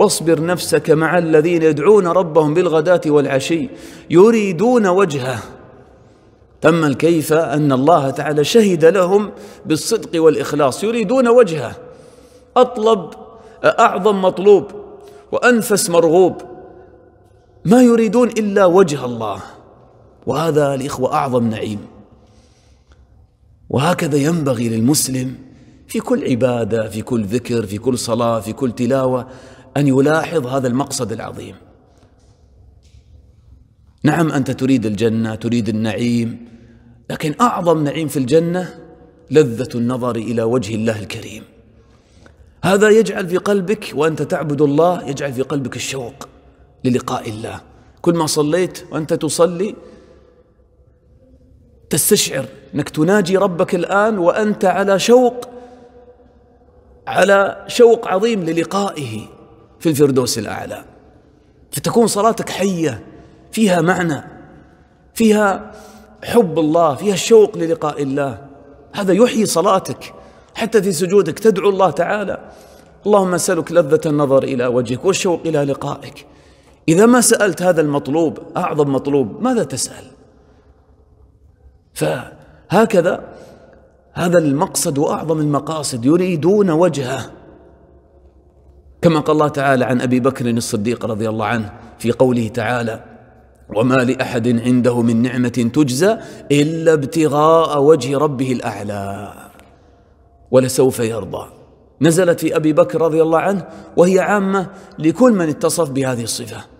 واصبر نفسك مع الذين يدعون ربهم بالغداة والعشي يريدون وجهه تم الكيف أن الله تعالى شهد لهم بالصدق والإخلاص يريدون وجهه أطلب أعظم مطلوب وأنفس مرغوب ما يريدون إلا وجه الله وهذا الإخوة أعظم نعيم وهكذا ينبغي للمسلم في كل عبادة في كل ذكر في كل صلاة في كل تلاوة أن يلاحظ هذا المقصد العظيم نعم أنت تريد الجنة تريد النعيم لكن أعظم نعيم في الجنة لذة النظر إلى وجه الله الكريم هذا يجعل في قلبك وأنت تعبد الله يجعل في قلبك الشوق للقاء الله كل ما صليت وأنت تصلي تستشعر أنك تناجي ربك الآن وأنت على شوق على شوق عظيم للقائه في الفردوس الأعلى فتكون صلاتك حية فيها معنى فيها حب الله فيها الشوق للقاء الله هذا يحيي صلاتك حتى في سجودك تدعو الله تعالى اللهم اسالك لذه النظر الى وجهك والشوق الى لقائك اذا ما سالت هذا المطلوب اعظم مطلوب ماذا تسال فهكذا هذا المقصد واعظم المقاصد يريدون وجهه كما قال الله تعالى عن أبي بكر الصديق رضي الله عنه في قوله تعالى وما لأحد عنده من نعمة تجزى إلا ابتغاء وجه ربه الأعلى ولسوف يرضى نزلت في أبي بكر رضي الله عنه وهي عامة لكل من اتصف بهذه الصفة